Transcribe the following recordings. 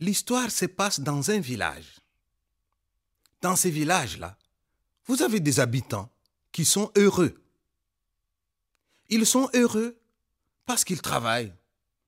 L'histoire se passe dans un village. Dans ce village-là, vous avez des habitants qui sont heureux. Ils sont heureux parce qu'ils travaillent,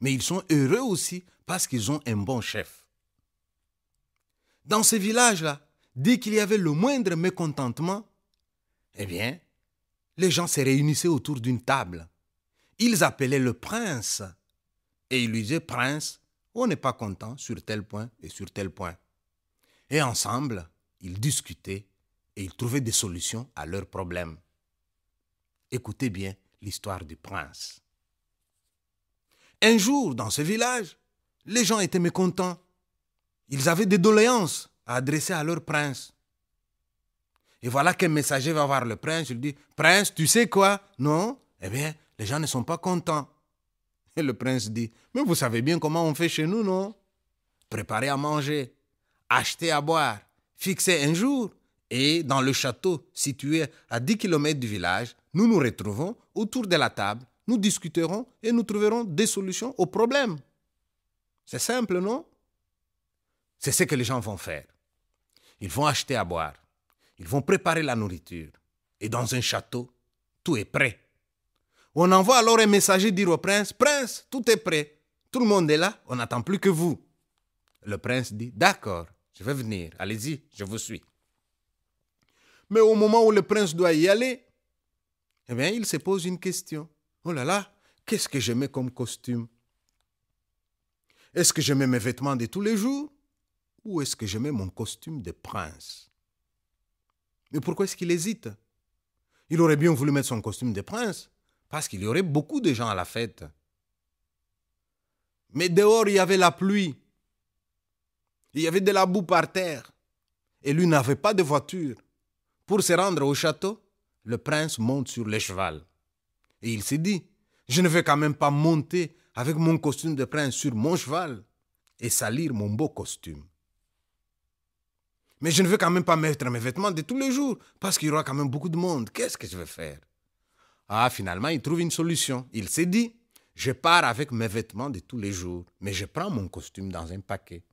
mais ils sont heureux aussi parce qu'ils ont un bon chef. Dans ce village-là, dès qu'il y avait le moindre mécontentement, eh bien, les gens se réunissaient autour d'une table. Ils appelaient le prince et ils lui disaient Prince, on n'est pas content sur tel point et sur tel point. Et ensemble, ils discutaient et ils trouvaient des solutions à leurs problèmes. Écoutez bien l'histoire du prince. Un jour, dans ce village, les gens étaient mécontents. Ils avaient des doléances à adresser à leur prince. Et voilà qu'un messager va voir le prince, il dit, Prince, tu sais quoi Non Eh bien, les gens ne sont pas contents. Et le prince dit, mais vous savez bien comment on fait chez nous, non Préparer à manger, acheter à boire, fixer un jour, et dans le château situé à 10 km du village, nous nous retrouvons autour de la table, nous discuterons et nous trouverons des solutions aux problèmes. C'est simple, non C'est ce que les gens vont faire. Ils vont acheter à boire, ils vont préparer la nourriture, et dans un château, tout est prêt. On envoie alors un messager dire au prince, Prince, tout est prêt, tout le monde est là, on n'attend plus que vous. Le prince dit, D'accord, je vais venir, allez-y, je vous suis. Mais au moment où le prince doit y aller, eh bien, il se pose une question. Oh là là, qu'est-ce que je mets comme costume Est-ce que je mets mes vêtements de tous les jours ou est-ce que je mets mon costume de prince Mais pourquoi est-ce qu'il hésite Il aurait bien voulu mettre son costume de prince. Parce qu'il y aurait beaucoup de gens à la fête. Mais dehors, il y avait la pluie. Il y avait de la boue par terre. Et lui n'avait pas de voiture. Pour se rendre au château, le prince monte sur le cheval. Et il se dit, je ne vais quand même pas monter avec mon costume de prince sur mon cheval et salir mon beau costume. Mais je ne veux quand même pas mettre mes vêtements de tous les jours parce qu'il y aura quand même beaucoup de monde. Qu'est-ce que je vais faire ah, finalement, il trouve une solution. Il s'est dit, je pars avec mes vêtements de tous les jours, mais je prends mon costume dans un paquet.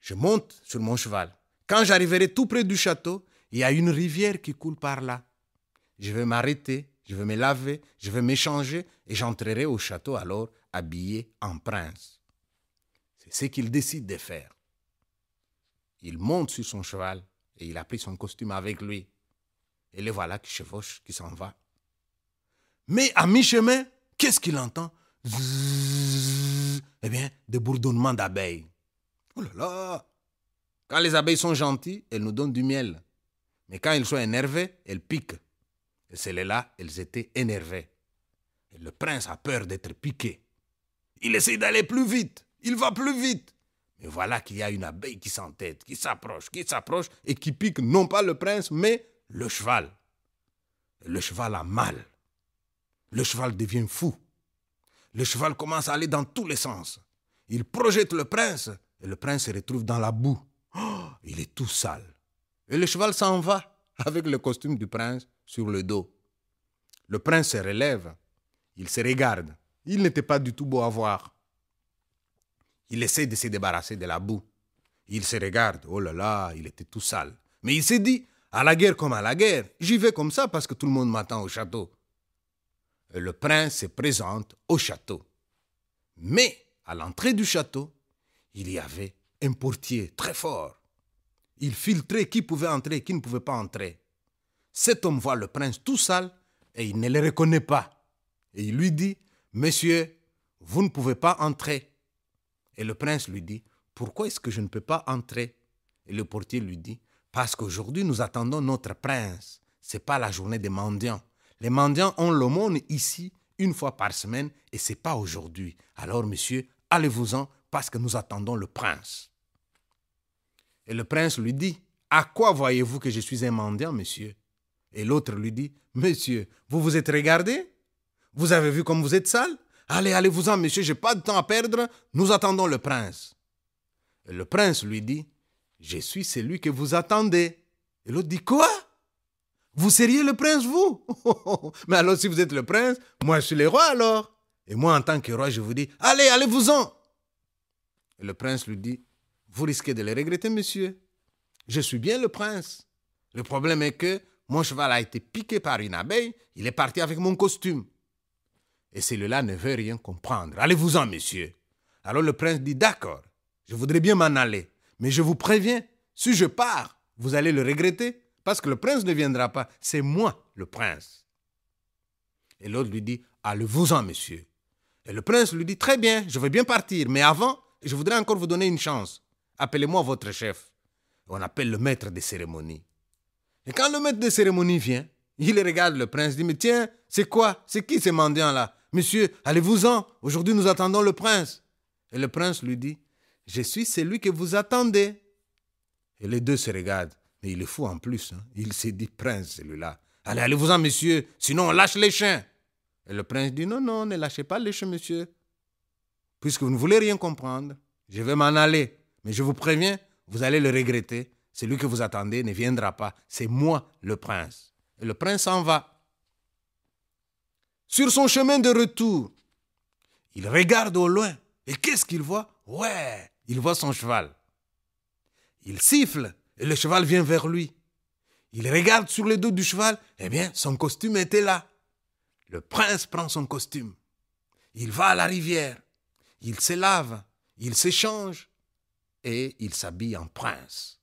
Je monte sur mon cheval. Quand j'arriverai tout près du château, il y a une rivière qui coule par là. Je vais m'arrêter, je vais me laver, je vais m'échanger et j'entrerai au château alors habillé en prince. C'est ce qu'il décide de faire. Il monte sur son cheval et il a pris son costume avec lui. Et le voilà qui chevauche, qui s'en va mais à mi-chemin, qu'est-ce qu'il entend Eh bien, des bourdonnements d'abeilles. Oh là là Quand les abeilles sont gentilles, elles nous donnent du miel. Mais quand elles sont énervées, elles piquent. Et celles-là, elles étaient énervées. le prince a peur d'être piqué. Il essaie d'aller plus vite. Il va plus vite. Mais voilà qu'il y a une abeille qui s'entête, qui s'approche, qui s'approche et qui pique non pas le prince, mais le cheval. le cheval a mal. Le cheval devient fou. Le cheval commence à aller dans tous les sens. Il projette le prince et le prince se retrouve dans la boue. Oh, il est tout sale. Et le cheval s'en va avec le costume du prince sur le dos. Le prince se relève, il se regarde. Il n'était pas du tout beau à voir. Il essaie de se débarrasser de la boue. Il se regarde, oh là là, il était tout sale. Mais il s'est dit, à la guerre comme à la guerre, j'y vais comme ça parce que tout le monde m'attend au château le prince se présente au château. Mais à l'entrée du château, il y avait un portier très fort. Il filtrait qui pouvait entrer et qui ne pouvait pas entrer. Cet homme voit le prince tout sale et il ne le reconnaît pas. Et il lui dit, Monsieur, vous ne pouvez pas entrer. Et le prince lui dit, Pourquoi est-ce que je ne peux pas entrer Et le portier lui dit, Parce qu'aujourd'hui nous attendons notre prince. Ce n'est pas la journée des mendiants. Les mendiants ont l'aumône ici une fois par semaine et c'est pas aujourd'hui. Alors, monsieur, allez-vous-en parce que nous attendons le prince. Et le prince lui dit, à quoi voyez-vous que je suis un mendiant, monsieur Et l'autre lui dit, monsieur, vous vous êtes regardé Vous avez vu comme vous êtes sale Allez, allez-vous-en, monsieur, j'ai pas de temps à perdre, nous attendons le prince. Et le prince lui dit, je suis celui que vous attendez. Et l'autre dit, quoi vous seriez le prince, vous Mais alors, si vous êtes le prince, moi, je suis le roi alors. Et moi, en tant que roi, je vous dis, allez, allez-vous-en. Le prince lui dit, vous risquez de le regretter, monsieur. Je suis bien le prince. Le problème est que mon cheval a été piqué par une abeille, il est parti avec mon costume. Et celui-là ne veut rien comprendre. Allez-vous-en, monsieur. Alors le prince dit, d'accord, je voudrais bien m'en aller, mais je vous préviens, si je pars, vous allez le regretter. Parce que le prince ne viendra pas, c'est moi le prince. Et l'autre lui dit, allez-vous-en, monsieur. Et le prince lui dit, très bien, je vais bien partir, mais avant, je voudrais encore vous donner une chance. Appelez-moi votre chef. On appelle le maître des cérémonies. Et quand le maître des cérémonies vient, il regarde le prince, dit, mais tiens, c'est quoi C'est qui ces mendiants-là Monsieur, allez-vous-en, aujourd'hui nous attendons le prince. Et le prince lui dit, je suis celui que vous attendez. Et les deux se regardent. Mais il est fou en plus. Hein. Il s'est dit prince, celui-là. Allez, allez-vous-en, monsieur, sinon on lâche les chiens. Et le prince dit, non, non, ne lâchez pas les chiens, monsieur. Puisque vous ne voulez rien comprendre, je vais m'en aller. Mais je vous préviens, vous allez le regretter. Celui que vous attendez ne viendra pas. C'est moi, le prince. Et le prince s'en va. Sur son chemin de retour, il regarde au loin. Et qu'est-ce qu'il voit Ouais, il voit son cheval. Il siffle et le cheval vient vers lui. Il regarde sur le dos du cheval, eh bien, son costume était là. Le prince prend son costume. Il va à la rivière. Il se lave. Il s'échange. Et il s'habille en prince.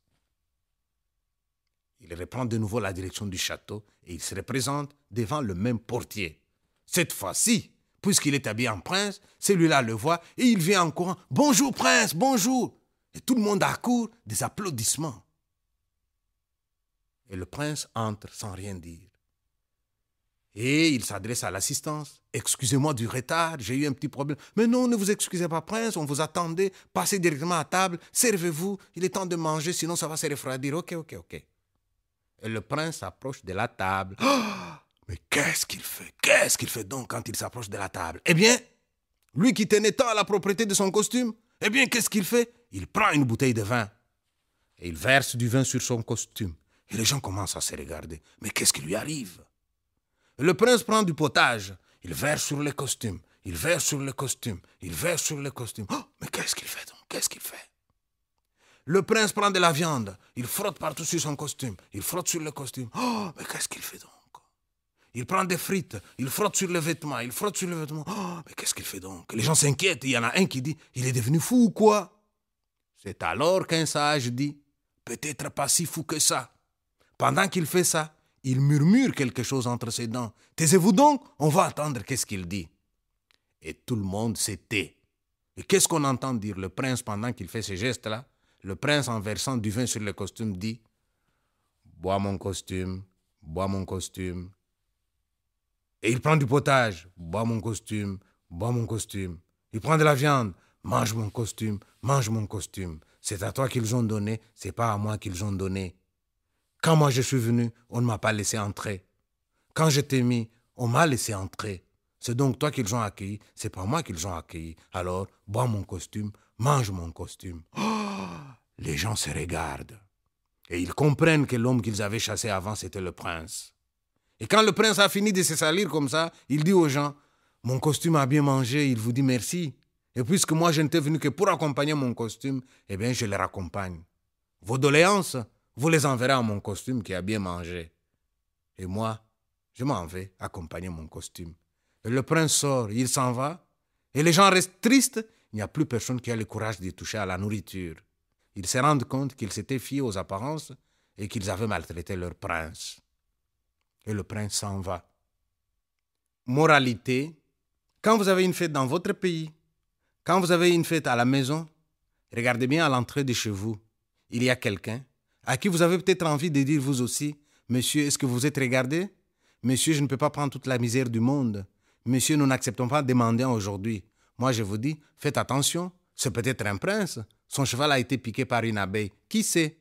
Il reprend de nouveau la direction du château et il se représente devant le même portier. Cette fois-ci, puisqu'il est habillé en prince, celui-là le voit et il vient en courant. Bonjour prince, bonjour. Et tout le monde accourt des applaudissements. Et le prince entre sans rien dire. Et il s'adresse à l'assistance. Excusez-moi du retard, j'ai eu un petit problème. Mais non, ne vous excusez pas, prince, on vous attendait. Passez directement à table, servez-vous, il est temps de manger, sinon ça va se refroidir. Ok, ok, ok. Et le prince s'approche de la table. mais qu'est-ce qu'il fait Qu'est-ce qu'il fait donc quand il s'approche de la table Eh bien, lui qui tenait tant à la propriété de son costume, eh bien, qu'est-ce qu'il fait Il prend une bouteille de vin et il verse du vin sur son costume. Et les gens commencent à se regarder. Mais qu'est-ce qui lui arrive Le prince prend du potage. Il verse sur les costumes. Il verse sur le costume. Il verse sur le costume. Oh, mais qu'est-ce qu'il fait donc Qu'est-ce qu'il fait Le prince prend de la viande. Il frotte partout sur son costume. Il frotte sur le costume. Oh, mais qu'est-ce qu'il fait donc il prend des frites, il frotte sur les vêtements, il frotte sur les vêtements. Oh, mais qu'est-ce qu'il fait donc Les gens s'inquiètent. Il y en a un qui dit Il est devenu fou ou quoi C'est alors qu'un sage dit Peut-être pas si fou que ça. Pendant qu'il fait ça, il murmure quelque chose entre ses dents. Taisez-vous donc, on va attendre qu'est-ce qu'il dit. Et tout le monde s'était. Et qu'est-ce qu'on entend dire le prince pendant qu'il fait ces gestes-là Le prince, en versant du vin sur le costume, dit Bois mon costume, bois mon costume. Et il prend du potage, bois mon costume, bois mon costume. Il prend de la viande, mange mon costume, mange mon costume. C'est à toi qu'ils ont donné, c'est pas à moi qu'ils ont donné. Quand moi je suis venu, on ne m'a pas laissé entrer. Quand je t'ai mis, on m'a laissé entrer. C'est donc toi qu'ils ont accueilli, c'est pas moi qu'ils ont accueilli. Alors, bois mon costume, mange mon costume. les gens se regardent. Et ils comprennent que l'homme qu'ils avaient chassé avant, c'était le prince. Et quand le prince a fini de se salir comme ça, il dit aux gens, mon costume a bien mangé, il vous dit merci. Et puisque moi je n'étais venu que pour accompagner mon costume, eh bien je les raccompagne. Vos doléances, vous les enverrez à mon costume qui a bien mangé. Et moi, je m'en vais accompagner mon costume. Et le prince sort, il s'en va, et les gens restent tristes. Il n'y a plus personne qui a le courage de toucher à la nourriture. Ils se rendent compte qu'ils s'étaient fiés aux apparences et qu'ils avaient maltraité leur prince. Et le prince s'en va. Moralité, quand vous avez une fête dans votre pays, quand vous avez une fête à la maison, regardez bien à l'entrée de chez vous. Il y a quelqu'un à qui vous avez peut-être envie de dire vous aussi, Monsieur, est-ce que vous êtes regardé Monsieur, je ne peux pas prendre toute la misère du monde. Monsieur, nous n'acceptons pas de demander aujourd'hui. Moi, je vous dis, faites attention, c'est peut-être un prince. Son cheval a été piqué par une abeille. Qui sait